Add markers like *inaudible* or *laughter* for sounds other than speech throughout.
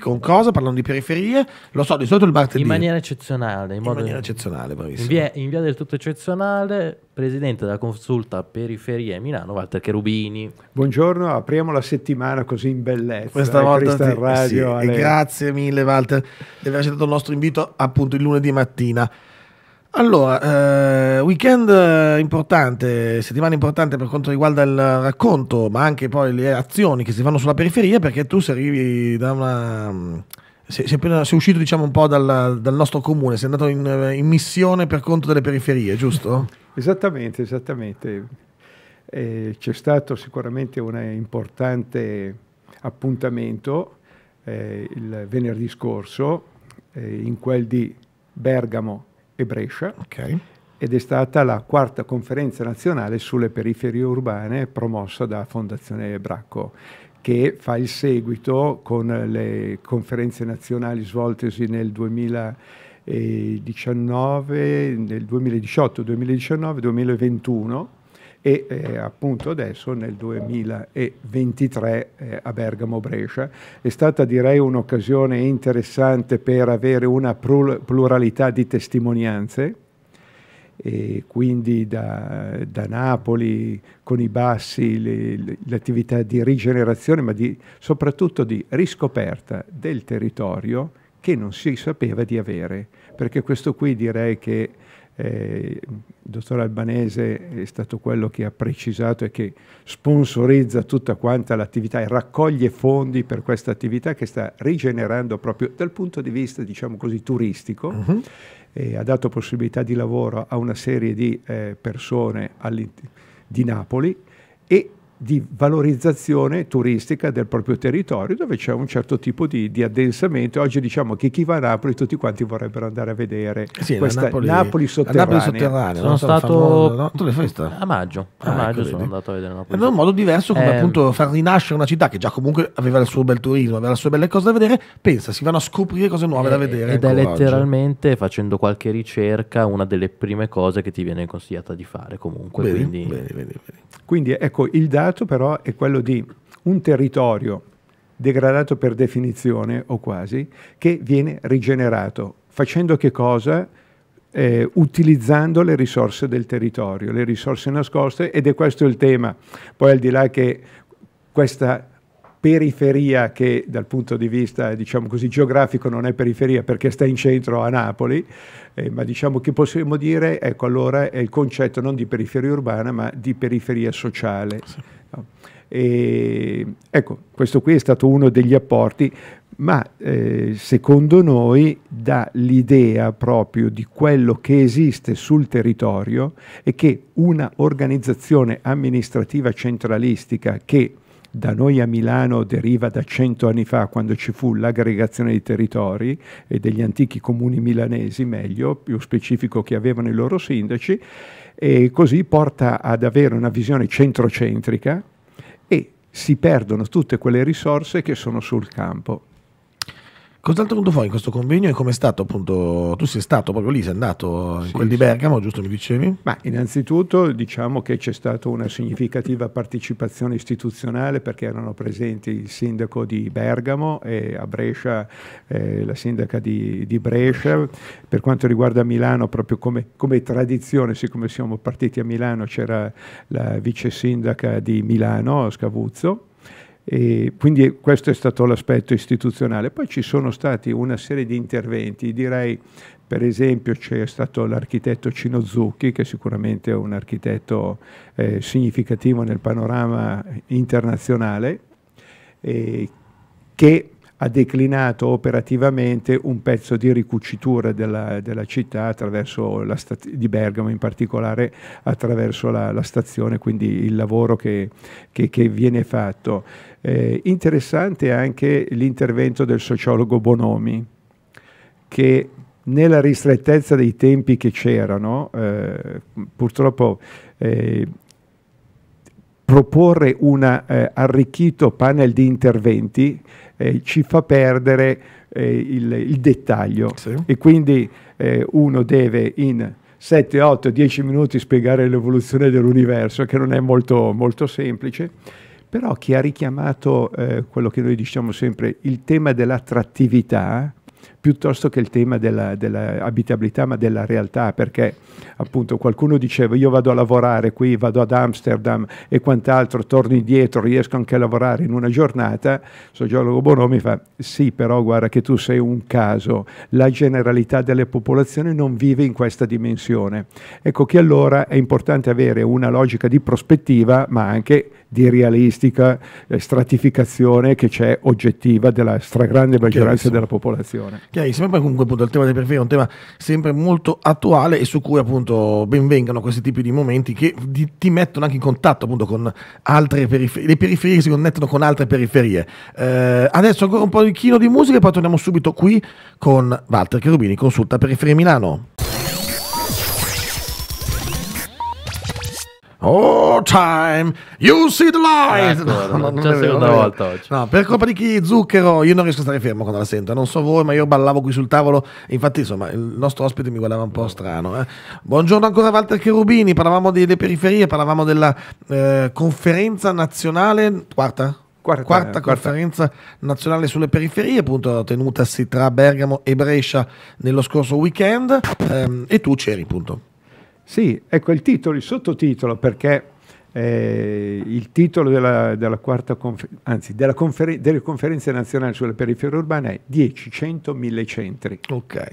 con cosa, parlano di periferie, lo so, di solito il martedì. In maniera eccezionale. In, in maniera eccezionale, bravissimo. In via, in via, del tutto eccezionale, presidente della consulta periferie Milano, Walter Cherubini. Buongiorno, apriamo la settimana così in bellezza. Questa eh, volta ti, radio, sì, alle... Grazie mille Walter di aver accettato il nostro invito appunto il lunedì mattina. Allora, eh, weekend eh, importante, settimana importante per quanto riguarda il racconto, ma anche poi le azioni che si fanno sulla periferia, perché tu se arrivi da una... Mm, sei, sei uscito diciamo un po' dal, dal nostro comune, sei andato in, eh, in, missione per conto delle periferie, giusto? *laughs* esattamente, esattamente. Eh, c'è stato sicuramente un importante appuntamento eh, il venerdì scorso eh, in quel di Bergamo e Brescia. Okay. Ed è stata la quarta conferenza nazionale sulle periferie urbane promossa da Fondazione Bracco, che fa il seguito con le conferenze nazionali svoltesi nel 2019, nel 2018, 2019, 2021 e eh, appunto adesso nel 2023 eh, a Bergamo Brescia. È stata direi un'occasione interessante per avere una pluralità di testimonianze e quindi da, da, Napoli con i bassi l'attività le, le, di rigenerazione ma di, soprattutto di riscoperta del territorio che non si sapeva di avere perché questo qui direi che eh, il dottor Albanese è stato quello che ha precisato e che sponsorizza tutta quanta l'attività e raccoglie fondi per questa attività che sta rigenerando proprio dal punto di vista, diciamo così, turistico. Uh -huh. eh, ha dato possibilità di lavoro a una serie di eh, persone di Napoli di valorizzazione turistica del proprio territorio dove c'è un certo tipo di, di, addensamento. Oggi diciamo che chi va a Napoli tutti quanti vorrebbero andare a vedere eh sì, questa Napoli, Napoli sotterranea. Napoli sotterranea sono stato no? festa? a maggio, a ah, maggio ecco, sono andato a vedere Napoli. È un modo diverso come eh, appunto far rinascere una città che già comunque aveva il suo bel turismo, aveva le sue belle cose da vedere, pensa, si vanno a scoprire cose nuove eh, da vedere. Ed è letteralmente oggi. facendo qualche ricerca una delle prime cose che ti viene consigliata di fare comunque. Bene, quindi... Bene, bene, quindi ecco il dato dato però è quello di un territorio degradato per definizione o quasi, che viene rigenerato. Facendo che cosa? Eh, utilizzando le risorse del territorio, le risorse nascoste ed è questo il tema. Poi al di là che questa periferia che dal punto di vista diciamo così, geografico non è periferia perché sta in centro a Napoli, eh, ma diciamo che possiamo dire ecco allora è il concetto non di periferia urbana ma di periferia sociale. Sì e, ecco, questo qui è stato uno degli apporti, ma eh, secondo noi dà l'idea proprio di quello che esiste sul territorio e che una organizzazione amministrativa centralistica che da noi a Milano deriva da cento anni fa quando ci fu l'aggregazione dei territori e degli antichi comuni milanesi, meglio, più specifico che avevano i loro sindaci, e così porta ad avere una visione centrocentrica e si perdono tutte quelle risorse che sono sul campo. Cos'altro punto fai in questo convegno e come è stato appunto, tu sei stato proprio lì, sei andato in sì, quel di Bergamo, giusto mi dicevi? Ma innanzitutto diciamo che c'è stata una significativa partecipazione istituzionale perché erano presenti il sindaco di Bergamo e a Brescia eh, la sindaca di, di, Brescia, per quanto riguarda Milano proprio come, come, tradizione, siccome siamo partiti a Milano c'era la vice sindaca di Milano, Scavuzzo, e quindi questo è stato l'aspetto istituzionale. Poi ci sono stati una serie di interventi, direi per esempio c'è stato l'architetto Cino Zucchi, che sicuramente è un architetto eh, significativo nel panorama internazionale, eh, che ha declinato operativamente un pezzo di ricucitura della, della città di Bergamo in particolare attraverso la, la stazione, quindi il lavoro che, che, che viene fatto. Eh, interessante anche l'intervento del sociologo Bonomi che nella ristrettezza dei tempi che c'erano, eh, purtroppo eh, proporre un eh, arricchito panel di interventi eh, ci fa perdere eh, il, il, dettaglio sì. e quindi eh, uno deve in 7, 8, 10 minuti spiegare l'evoluzione dell'universo che non è molto, molto semplice però chi ha richiamato eh, quello che noi diciamo sempre il tema dell'attrattività piuttosto che il tema dell'abitabilità, della ma della realtà, perché appunto qualcuno diceva io vado a lavorare qui, vado ad Amsterdam e quant'altro, torno indietro, riesco anche a lavorare in una giornata, il sociologo Bonomi fa sì, però guarda che tu sei un caso, la generalità delle popolazioni non vive in questa dimensione. Ecco che allora è importante avere una logica di prospettiva, ma anche di realistica eh, stratificazione che c'è oggettiva della stragrande maggioranza della popolazione chiarissimo. E poi comunque appunto il tema delle periferie è un tema sempre molto attuale e su cui appunto benvengano questi tipi di momenti che di, ti mettono anche in contatto appunto con altre periferie, le periferie si connettono con altre periferie. Eh, adesso ancora un po' di chino di musica e poi torniamo subito qui con Walter Cherubini, consulta Periferie Milano. Oh time, you see the light! Ecco, no, non, non è vero, non volta oggi. No, per colpa di chi zucchero, io non riesco a stare fermo quando la sento. Non so voi, ma io ballavo qui sul tavolo. Infatti, insomma, il nostro ospite mi guardava un po' strano. Eh. Buongiorno ancora Walter Cherubini, parlavamo delle periferie, parlavamo della eh, conferenza nazionale. Quarta? Quarta, quarta, eh, conferenza quarta. nazionale sulle periferie, appunto tenutasi tra Bergamo e Brescia nello scorso weekend, ehm, e tu c'eri, appunto. Sì, ecco il titolo, il sottotitolo, perché eh, il titolo della, della quarta anzi, della conferen delle conferenze nazionali sulle periferie urbane è 10, 100, 1000 centri. Ok.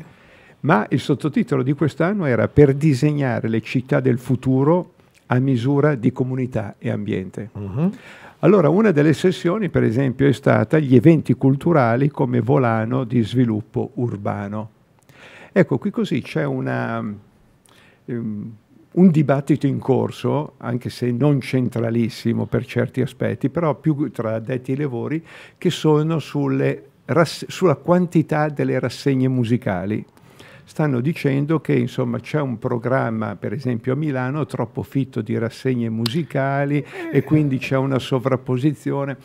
Ma il sottotitolo di quest'anno era per disegnare le città del futuro a misura di comunità e ambiente. Uh mm-hmm. -huh. Allora, una delle sessioni, per esempio, è stata gli eventi culturali come volano di sviluppo urbano. Ecco, qui così c'è una ehm, un dibattito in corso, anche se non centralissimo per certi aspetti, però più tra detti lavori, che sono sulle, sulla quantità delle rassegne musicali stanno dicendo che insomma c'è un programma, per esempio a Milano, troppo fitto di rassegne musicali e quindi c'è una sovrapposizione.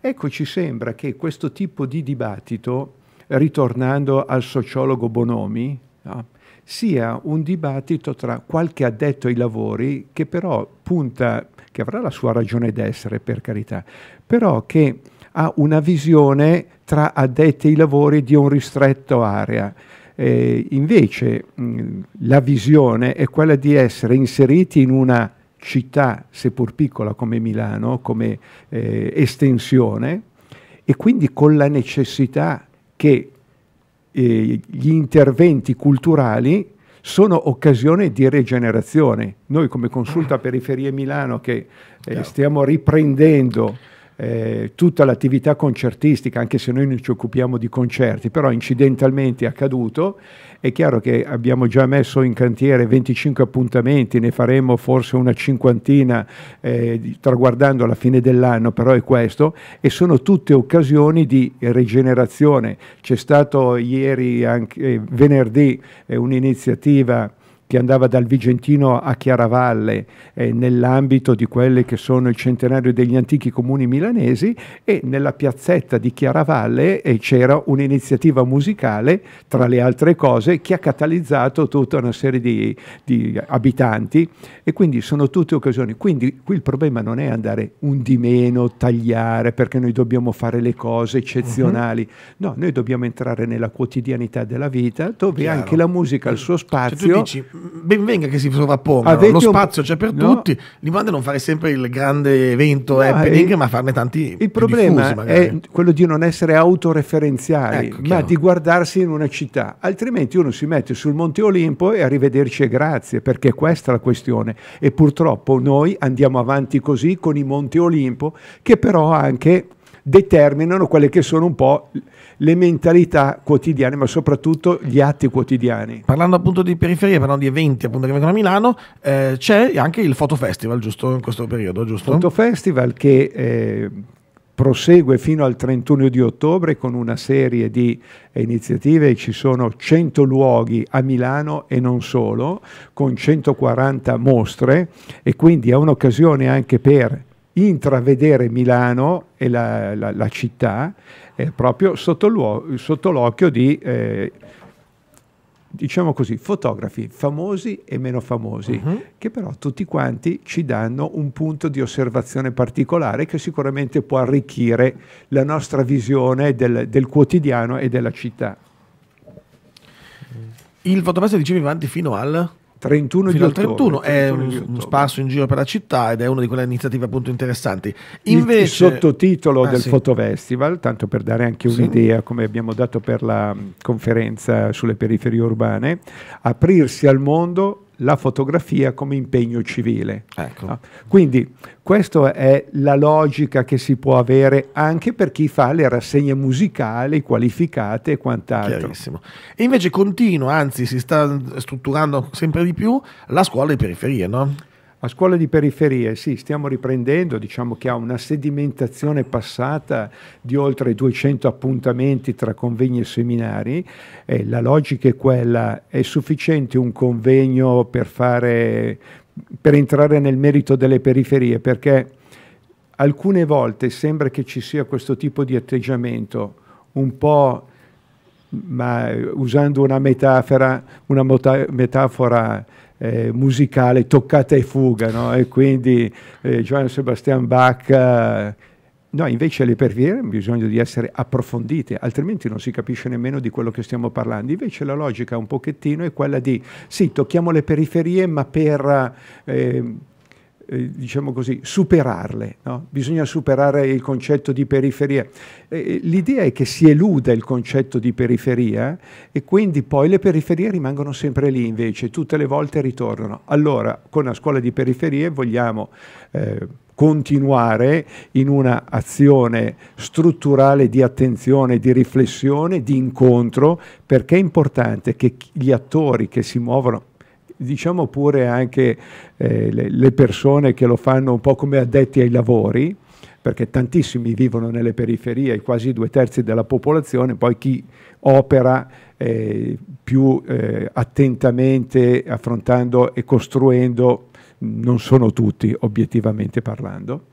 Ecco, ci sembra che questo tipo di dibattito, ritornando al sociologo Bonomi, no? sia un dibattito tra qualche addetto ai lavori che però punta, che avrà la sua ragione d'essere per carità, però che ha una visione tra addetti ai lavori di un ristretto area. Eh, invece mh, la visione è quella di essere inseriti in una città, seppur piccola come Milano, come eh, estensione, e quindi con la necessità che eh, gli interventi culturali sono occasione di rigenerazione. Noi come Consulta Periferie Milano che eh, stiamo riprendendo eh, tutta l'attività concertistica, anche se noi non ci occupiamo di concerti, però incidentalmente è accaduto, è chiaro che abbiamo già messo in cantiere 25 appuntamenti, ne faremo forse una cinquantina eh, traguardando la fine dell'anno, però è questo, e sono tutte occasioni di rigenerazione. C'è stato ieri, anche, eh, venerdì, eh, un'iniziativa che andava dal Vigentino a Chiaravalle eh, nell'ambito di quelli che sono il centenario degli antichi comuni milanesi e nella piazzetta di Chiaravalle eh, c'era un'iniziativa musicale, tra le altre cose, che ha catalizzato tutta una serie di, di abitanti e quindi sono tutte occasioni. Quindi qui il problema non è andare un di meno, tagliare, perché noi dobbiamo fare le cose eccezionali. Uh mm-hmm. -huh. No, noi dobbiamo entrare nella quotidianità della vita dove Chiaro. anche la musica ha il suo cioè, spazio. Cioè, ben venga che si sovrappongano, Avete lo spazio un... c'è per no. tutti, l'importante è non fare sempre il grande evento no, happening, il... ma farne tanti Il problema è quello di non essere autoreferenziali, ecco, ma chiaro. di guardarsi in una città, altrimenti uno si mette sul Monte Olimpo e arrivederci e grazie, perché questa è la questione. E purtroppo noi andiamo avanti così con i Monte Olimpo, che però anche determinano quelle che sono un po' le mentalità quotidiane, ma soprattutto gli atti quotidiani. Parlando appunto di periferie, parlando di eventi appunto che vengono a Milano, eh, c'è anche il Fotofestival, giusto, in questo periodo, giusto? Fotofestival che... Eh, prosegue fino al 31 di ottobre con una serie di iniziative, ci sono 100 luoghi a Milano e non solo, con 140 mostre e quindi è un'occasione anche per intravedere Milano e la, la, la città eh, proprio sotto, sotto l'occhio di, eh, diciamo così, fotografi famosi e meno famosi, uh mhm. -huh. che però tutti quanti ci danno un punto di osservazione particolare che sicuramente può arricchire la nostra visione del, del quotidiano e della città. Il fotopasso di Jimmy Vanti fino al... 31 fino al 31 è un spasso in giro per la città ed è una di quelle iniziative appunto interessanti. Invece... Il sottotitolo ah, del sì. Fotofestival, tanto per dare anche un'idea, sì. come abbiamo dato per la mm, conferenza sulle periferie urbane, aprirsi al mondo la fotografia come impegno civile. Ecco. No? Ah, quindi questa è la logica che si può avere anche per chi fa le rassegne musicali qualificate e quant'altro. E invece continua, anzi si sta strutturando sempre di più, la scuola di periferie, no? A scuola di periferie, sì, stiamo riprendendo, diciamo che ha una sedimentazione passata di oltre 200 appuntamenti tra convegni e seminari, eh, la logica è quella, è sufficiente un convegno per, fare, per entrare nel merito delle periferie, perché alcune volte sembra che ci sia questo tipo di atteggiamento, un po' ma eh, usando una metafora, una metafora eh, musicale toccata e fuga, no? e quindi eh, Johann Sebastian Bach... Eh, no, invece le perviere hanno bisogno di essere approfondite, altrimenti non si capisce nemmeno di quello che stiamo parlando. Invece la logica un pochettino è quella di, sì, tocchiamo le periferie, ma per... Eh, eh, diciamo così, superarle, no? bisogna superare il concetto di periferia. Eh, eh, l'idea è che si eluda il concetto di periferia e quindi poi le periferie rimangono sempre lì invece, tutte le volte ritornano. Allora, con la scuola di periferie vogliamo... Eh, continuare in una azione strutturale di attenzione, di riflessione, di incontro, perché è importante che gli attori che si muovono diciamo pure anche eh, le, le persone che lo fanno un po' come addetti ai lavori, perché tantissimi vivono nelle periferie, quasi due terzi della popolazione, poi chi opera eh, più eh, attentamente affrontando e costruendo non sono tutti, obiettivamente parlando.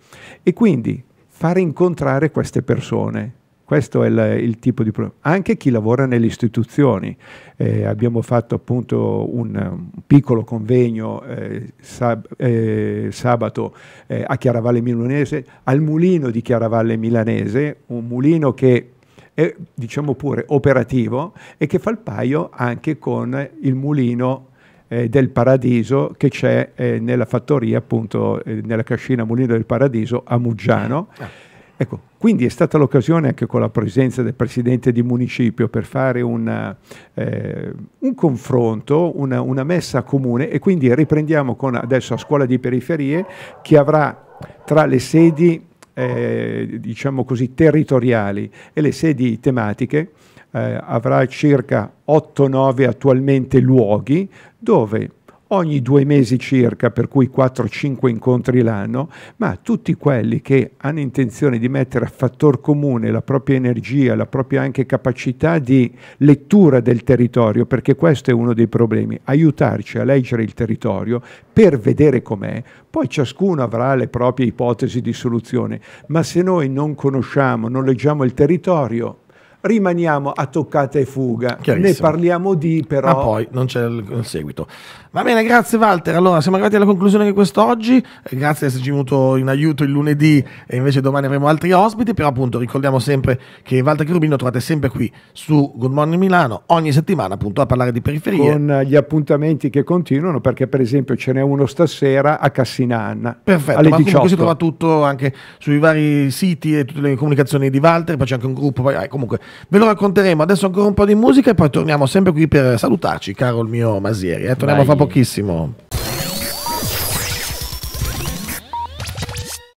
E quindi fare incontrare queste persone, questo è il, il tipo di problema. Anche chi lavora nelle istituzioni. Eh, abbiamo fatto appunto un, un piccolo convegno eh, sab eh, sabato eh, a Chiaravalle Milanese, al mulino di Chiaravalle Milanese, un mulino che è diciamo pure operativo e che fa il paio anche con il mulino eh, del Paradiso che c'è eh, nella fattoria appunto nella cascina Mulino del Paradiso a Muggiano. Ah Ecco, quindi è stata l'occasione anche con la presenza del Presidente di Municipio per fare una, eh, un confronto, una, una messa comune e quindi riprendiamo con adesso a Scuola di Periferie che avrà tra le sedi eh, diciamo così, territoriali e le sedi tematiche eh, avrà circa 8-9 attualmente luoghi dove ogni due mesi circa, per cui 4-5 incontri l'anno, ma tutti quelli che hanno intenzione di mettere a fattor comune la propria energia, la propria anche capacità di lettura del territorio, perché questo è uno dei problemi, aiutarci a leggere il territorio per vedere com'è, poi ciascuno avrà le proprie ipotesi di soluzione, ma se noi non conosciamo, non leggiamo il territorio, rimaniamo a toccata e fuga. Ne parliamo di, però. Ma poi non c'è il, il, seguito. Va bene, grazie Walter. Allora, siamo arrivati alla conclusione di quest'oggi. Grazie di esserci venuto in aiuto il lunedì e invece domani avremo altri ospiti. Però appunto ricordiamo sempre che Walter Cherubino trovate sempre qui su Good Morning Milano ogni settimana appunto a parlare di periferie. Con gli appuntamenti che continuano, perché per esempio ce n'è uno stasera a Cassinanna. Perfetto, alle ma 18. Comunque si trova tutto anche sui vari siti e tutte le comunicazioni di Walter, poi c'è anche un gruppo, poi, eh, comunque Ve lo racconteremo. Adesso ancora un po' di musica e poi torniamo sempre qui per salutarci, caro il mio Masieri. Eh? Torniamo Vai. fra pochissimo.